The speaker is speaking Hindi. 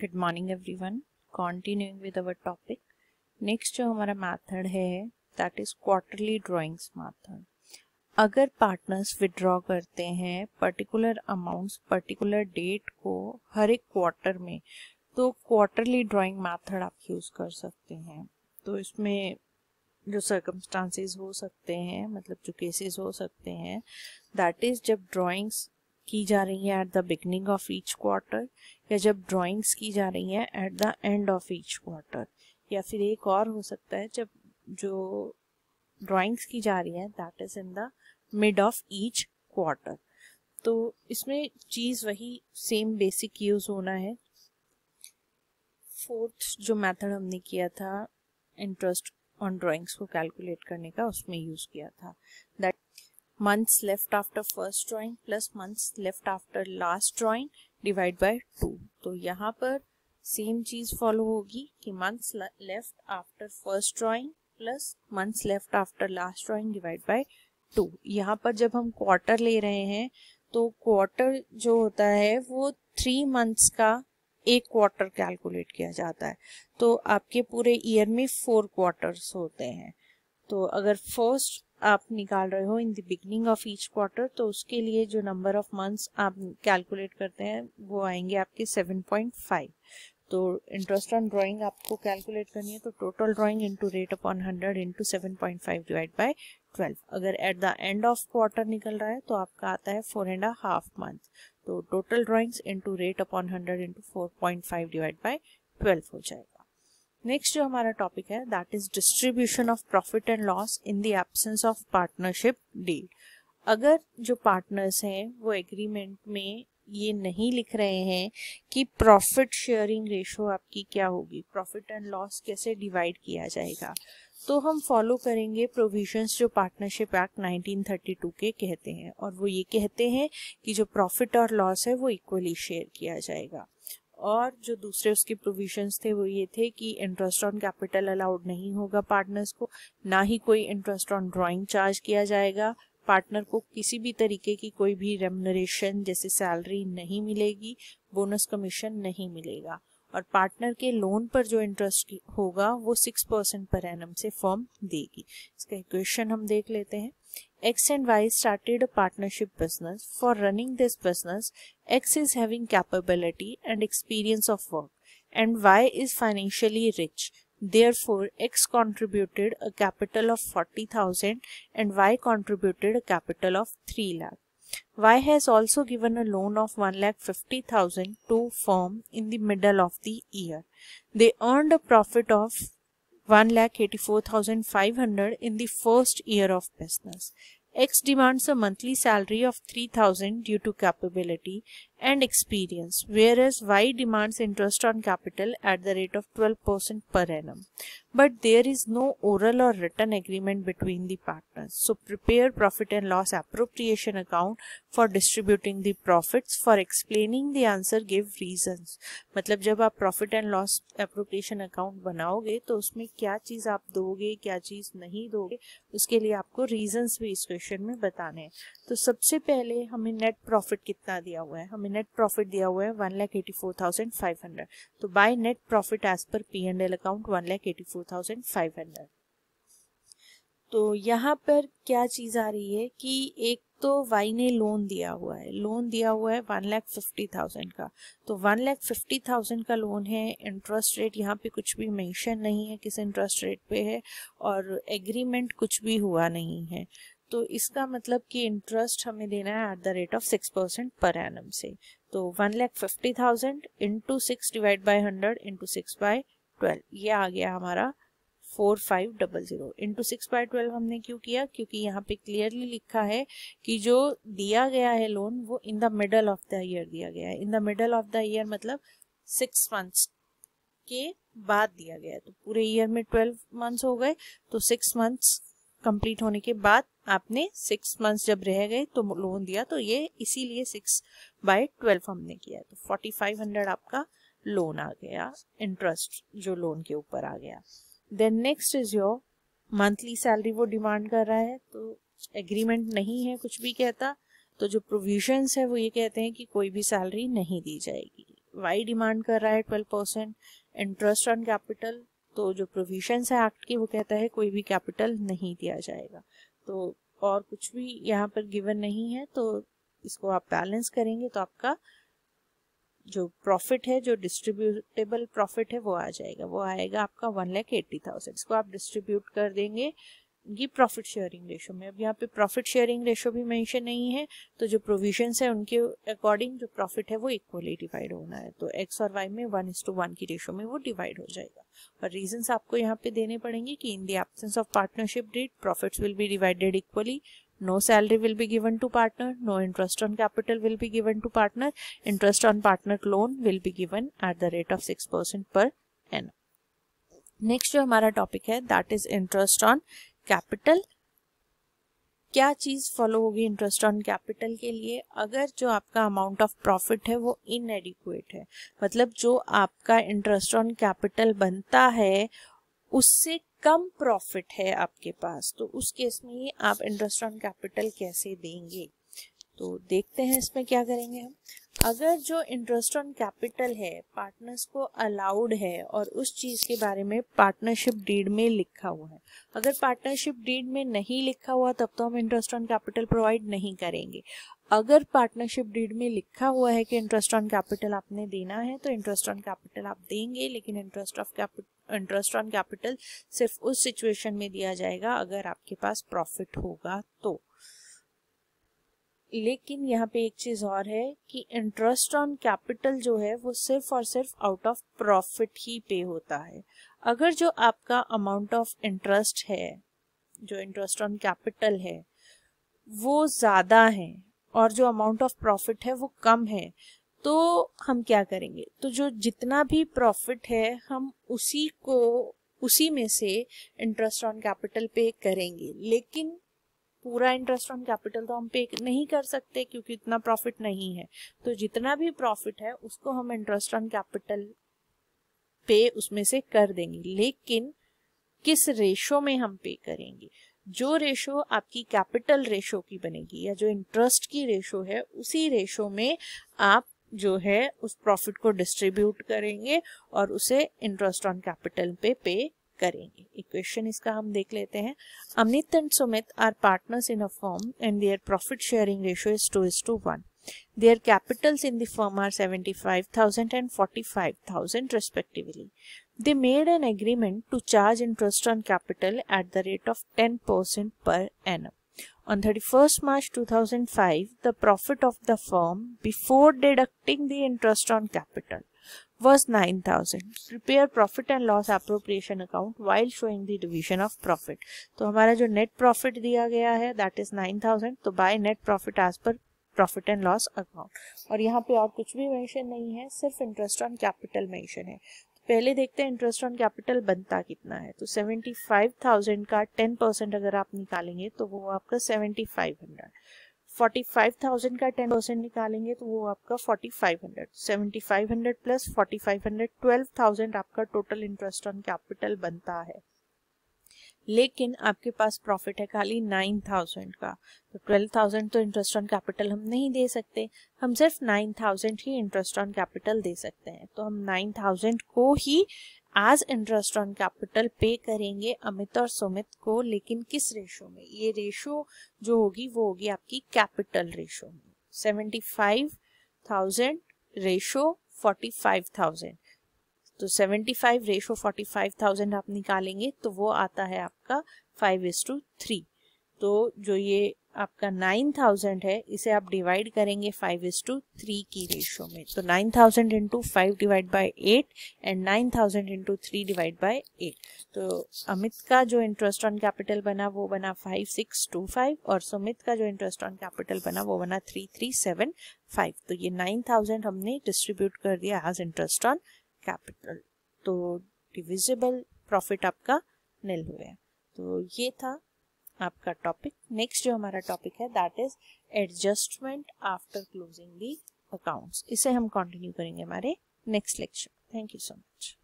Good morning everyone continuing with our topic next जो हमारा मैथड है that is quarterly drawings method अगर पार्टनर्स विड्रॉ करते हैं पर्टिकुलर अमाउंट्स पर्टिकुलर डेट को हर एक क्वार्टर में तो क्वार्टरली ड्राइंग मैथड आप यूज़ कर सकते हैं तो इसमें जो सर्कमस्टांसिस हो सकते हैं मतलब जो केसेस हो सकते हैं दैट इज़ जब ड्राइंग्स की जा रही है at the beginning of each quarter या जब ड्राइंग्स की जा रही है at the end of each quarter या फिर एक और हो सकता है जब जो ड्राइंग्स की जा रही है that is in the mid of each quarter तो इसमें चीज़ वही सेम बेसिक यूज़ होना है फोर्थ जो मेथड हमने किया था इंटरेस्ट ऑन ड्राइंग्स को कैलकुलेट करने का उसमें यूज़ किया था that months left after first drawing plus months left after last drawing divide by two तो यहाँ पर सेम चीज फॉलो होगी कि months left after first drawing plus months left after last drawing divide by two यहाँ पर जब हम क्वार्टर ले रहे हैं तो क्वार्टर जो होता है वो थ्री मंथ्स का एक क्वार्टर कैलकुलेट किया जाता है तो आपके पूरे ईयर में फोर क्वार्टर्स होते हैं तो अगर फर्स्ट आप निकाल रहे हो in the beginning of each quarter तो उसके लिए जो नंबर ऑफ मंथ्स आप कैलकुलेट करते हैं वो आएंगे आपके 7.5 तो इंटरेस्ट ऑन ड्राइंग आपको कैलकुलेट करनी है तो total drawing into rate upon hundred into seven point five divide by twelve अगर at the end of quarter निकल रहा है तो आपका आता है फोर एंड हाफ मंथ तो total drawings into rate upon hundred into four point five divide by twelve हो जाएगा नेक्स्ट जो हमारा टॉपिक है that is distribution of profit and loss in the absence of partnership deal अगर जो पार्टनर्स हैं वो एग्रीमेंट में ये नहीं लिख रहे हैं कि प्रॉफिट शेयरिंग रेशो आपकी क्या होगी प्रॉफिट एंड लॉस कैसे डिवाइड किया जाएगा तो हम फॉलो करेंगे प्रोविजंस जो पार्टनरशिप एक्ट 1932 के कहते हैं और वो ये कहते हैं कि जो प्रॉफिट और लॉस है वो इक्वली शेयर किया जाएगा और जो दूसरे उसके प्रोविजंस थे वो ये थे कि इंटरेस्ट ऑन कैपिटल अलाउड नहीं होगा पार्टनर्स को ना ही कोई इंटरेस्ट ऑन ड्राइंग चार्ज किया जाएगा पार्टनर को किसी भी तरीके की कोई भी रेमनरेशन जैसे सैलरी नहीं मिलेगी बोनस कमीशन नहीं मिलेगा और पार्टनर के लोन पर जो इंटरेस्ट होगा वो सिक्स परसेंट पर एनम से फॉर्म देगी इसका इक्वेशन हम देख लेते हैं X and Y started a partnership business. For running this business, X is having capability and experience of work and Y is financially rich. Therefore, X contributed a capital of 40,000 and Y contributed a capital of 3 lakh. Y has also given a loan of 1,50,000 to firm in the middle of the year. They earned a profit of 1,84,500 in the first year of business. X demands a monthly salary of 3000 due to capability and experience, whereas Y demands interest on capital at the rate of 12% per annum. But there is no oral or written agreement between the partners. So prepare profit and loss appropriation account for distributing the profits. For explaining the answer, give reasons. matlab jab aap profit and loss appropriation account banaoge to usme kya cheez aap doge kya cheez nahi doge uske liye aapko reasons bhi is question mein batane hain to sabse pehle hame net profit kitna diya hua hai हमें हमें नेट प्रॉफिट दिया हुआ है one lakh eighty four thousand five hundred तो by net profit as per P and L account one lakh eighty four thousand five hundred तो यहाँ पर क्या चीज आ रही है कि एक तो वाई ने लोन दिया हुआ है लोन दिया हुआ है वन लैख फिफ्टी थाउजेंड का तो वन लैख फिफ्टी थाउजेंड का लोन है इंटरेस्ट रेट यहाँ पे कुछ भी मेंशन नहीं है किस इंटरेस्ट रेट पे है और एग्रीमेंट कुछ भी हुआ नहीं है तो इसका मतलब कि इंटरेस्ट हमें देना है at the rate of six percent per annum से तो one lakh fifty thousand into six divide by hundred into six by twelve ये आ गया हमारा four five double zero into six by twelve हमने क्यों किया क्योंकि यहाँ पे क्लियरली लिखा है कि जो दिया गया है लोन वो in the middle of the year दिया गया है in the middle of the year मतलब सिक्स मंथ्स के बाद दिया गया है तो पूरे ईयर में ट्वेल्व मंथ्स हो गए तो सिक्स मंथ्स कंप्लीट होने के बाद आपने सिक्स मंथ्स जब रह गए तो लोन दिया तो ये इसीलिए सिक्स बाय ट्वेल्व हमने किया तो फोर्टी फाइव हंड्रेड आपका लोन आ गया इंटरेस्ट जो लोन के ऊपर आ गया then next is your monthly salary वो डिमांड कर रहा है तो एग्रीमेंट नहीं है कुछ भी कहता तो जो प्रोविजंस है वो ये कहते हैं कि कोई भी सैलरी नहीं दी जाएगी वाई डिमांड कर रहा है twelve percent interest on capital तो जो प्रोविजंस है एक्ट की वो कहता है कोई भी कैपिटल नहीं दिया जाएगा तो और कुछ भी यहाँ पर गिवन नहीं है तो इसको आप बैलेंस करेंगे तो आपका जो प्रॉफिट है जो डिस्ट्रीब्यूटेबल प्रॉफिट है वो आ जाएगा वो आएगा आपका वन लैख एट्टी थाउजेंड इसको आप डिस्ट्रीब्यूट कर देंगे ये प्रॉफिट शेयरिंग रेशो में अब यहाँ पे प्रॉफिट शेयरिंग रेशो भी मेंशन नहीं है तो जो प्रोविजन है उनके अकॉर्डिंग जो प्रॉफिट है वो इक्वली डिवाइड होना है तो एक्स और वाई में वन इज टू वन की रेशो में वो डिवाइड हो जाएगा और रीजन आपको यहाँ पे देने पड़ेंगे कि in the absence of partnership deed profit will be divided equally no salary will be given to partner no interest on capital will be given to partner interest on partner loan will be given at the rate of six percent per annum next जो हमारा टॉपिक है that is interest on capital क्या चीज़ फॉलो होगी इंटरेस्ट ऑन कैपिटल के लिए अगर जो आपका अमाउंट ऑफ प्रॉफिट है वो इनएडिकुएट है मतलब जो आपका इंटरेस्ट ऑन कैपिटल बनता है उससे कम प्रॉफिट है आपके पास तो उस केस में आप इंटरेस्ट ऑन कैपिटल कैसे देंगे तो देखते हैं इसमें क्या करेंगे हम अगर जो इंटरेस्ट ऑन कैपिटल है पार्टनर्स को अलाउड है और उस चीज के बारे में पार्टनरशिप डीड में लिखा हुआ है अगर पार्टनरशिप डीड में नहीं लिखा हुआ तब तो हम इंटरेस्ट ऑन कैपिटल प्रोवाइड नहीं करेंगे अगर पार्टनरशिप डीड में लिखा हुआ है कि इंटरेस्ट ऑन कैपिटल आपने देना है तो इंटरेस्ट ऑन कैपिटल आप देंगे लेकिन interest of capital interest on capital सिर्फ उस सिचुएशन में दिया जाएगा अगर आपके पास प्रॉफिट होगा तो लेकिन यहाँ पे एक चीज और है कि इंटरेस्ट ऑन कैपिटल जो है वो सिर्फ और सिर्फ आउट ऑफ प्रॉफिट ही पे होता है अगर जो आपका अमाउंट ऑफ इंटरेस्ट है जो इंटरेस्ट ऑन कैपिटल है वो ज़्यादा है और जो अमाउंट ऑफ प्रॉफिट है वो कम है तो हम क्या करेंगे तो जो जितना भी प्रॉफिट है हम उसी को उसी में से इंटरेस्ट ऑन कैपिटल पे करेंगे लेकिन पूरा इंटरेस्ट ऑन कैपिटल तो हम पे नहीं कर सकते क्योंकि इतना प्रॉफिट नहीं है तो जितना भी प्रॉफिट है उसको हम इंटरेस्ट ऑन कैपिटल पे उसमें से कर देंगे लेकिन किस रेशो में हम पे करेंगे जो रेशो आपकी कैपिटल रेशो की बनेगी या जो इंटरेस्ट की रेशो है उसी रेशो में आप जो है उस प्रॉफिट को डिस्ट्रीब्यूट करेंगे और उसे इंटरेस्ट ऑन कैपिटल पे पे करेंगे इक्वेशन इसका हम देख लेते हैं Amit and Sumit are partners in a firm and their profit sharing ratio is two is to one their capitals in the firm are seventy five thousand and forty five thousand respectively they made an agreement to charge interest on capital at the rate of ten percent per annum On 31st March 2005, the profit of the firm before deducting the interest on capital was 9000 prepare profit and loss appropriation account while showing the division of profit So, our net profit दिया गया है that is 9000 So, by net profit as per profit and loss account. और यहाँ पे और कुछ भी मेंशन नहीं है सिर्फ इंटरेस्ट ऑन कैपिटल मेंशन है पहले देखते हैं इंटरेस्ट ऑन कैपिटल बनता कितना है तो सेवेंटी फाइव थाउजेंड का टेन परसेंट अगर आप निकालेंगे तो वो आपका seventy five hundred forty five thousand का टेन परसेंट निकालेंगे तो वो आपका forty five hundred seventy five hundred plus forty five hundred twelve thousand आपका टोटल इंटरेस्ट ऑन कैपिटल बनता है लेकिन आपके पास प्रॉफिट है खाली नाइन थाउजेंड का तो ट्वेल्व थाउजेंड तो इंटरेस्ट ऑन कैपिटल हम नहीं दे सकते हम सिर्फ नाइन थाउजेंड ही इंटरेस्ट ऑन कैपिटल दे सकते हैं तो हम नाइन थाउजेंड को ही as interest on capital pay करेंगे अमित और सुमित को लेकिन किस रेशो में ये रेशो जो होगी वो होगी आपकी कैपिटल रेशो में seventy five thousand ratio forty five thousand तो 75 रेशो 45,000 आप निकालेंगे तो वो आता है आपका फाइव इज टू थ्री तो जो ये आपका 9,000 है इसे आप डिवाइड करेंगे फाइव इज टू थ्री की रेशो में तो 9,000 thousand into five divide by eight and 9,000 thousand into three divide by eight तो अमित का जो इंटरेस्ट ऑन कैपिटल बना वो बना 5625 और सुमित का जो इंटरेस्ट ऑन कैपिटल बना वो बना 3375 तो ये 9,000 हमने डिस्ट्रीब्यूट कर दिया एज इंटरेस्ट ऑन कैपिटल तो डिविजिबल प्रॉफिट आपका नील हो गया तो ये था आपका टॉपिक नेक्स्ट जो हमारा टॉपिक है that is adjustment after closing the accounts इसे हम कंटिन्यू करेंगे हमारे next lecture thank you so much